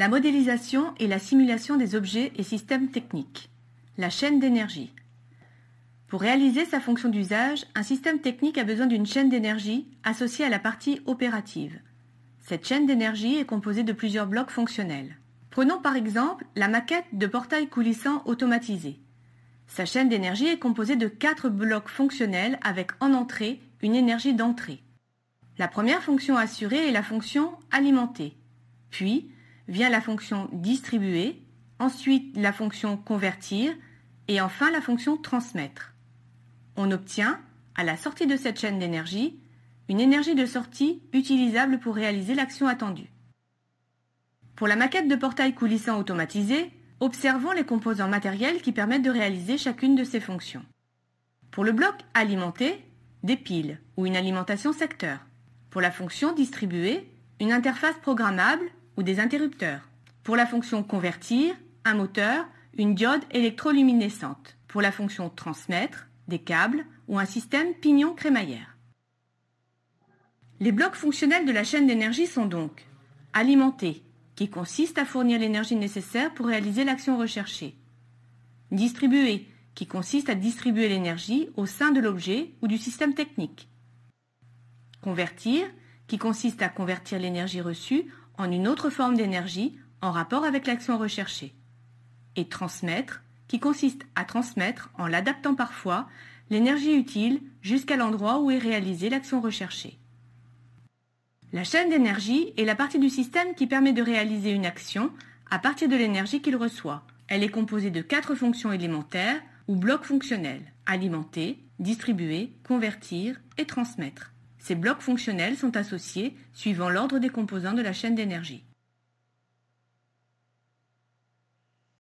la modélisation et la simulation des objets et systèmes techniques, la chaîne d'énergie. Pour réaliser sa fonction d'usage, un système technique a besoin d'une chaîne d'énergie associée à la partie opérative. Cette chaîne d'énergie est composée de plusieurs blocs fonctionnels. Prenons par exemple la maquette de portail coulissant automatisé. Sa chaîne d'énergie est composée de quatre blocs fonctionnels avec en entrée une énergie d'entrée. La première fonction assurée est la fonction alimenter, puis vient la fonction distribuer, ensuite la fonction convertir et enfin la fonction transmettre. On obtient, à la sortie de cette chaîne d'énergie, une énergie de sortie utilisable pour réaliser l'action attendue. Pour la maquette de portail coulissant automatisé, observons les composants matériels qui permettent de réaliser chacune de ces fonctions. Pour le bloc alimenté, des piles ou une alimentation secteur. Pour la fonction distribuer, une interface programmable des interrupteurs. Pour la fonction convertir, un moteur, une diode électroluminescente. Pour la fonction transmettre, des câbles ou un système pignon-crémaillère. Les blocs fonctionnels de la chaîne d'énergie sont donc alimenter, qui consiste à fournir l'énergie nécessaire pour réaliser l'action recherchée. Distribuer, qui consiste à distribuer l'énergie au sein de l'objet ou du système technique. Convertir, qui consiste à convertir l'énergie reçue en une autre forme d'énergie en rapport avec l'action recherchée. Et transmettre, qui consiste à transmettre, en l'adaptant parfois, l'énergie utile jusqu'à l'endroit où est réalisée l'action recherchée. La chaîne d'énergie est la partie du système qui permet de réaliser une action à partir de l'énergie qu'il reçoit. Elle est composée de quatre fonctions élémentaires ou blocs fonctionnels, alimenter, distribuer, convertir et transmettre. Ces blocs fonctionnels sont associés suivant l'ordre des composants de la chaîne d'énergie.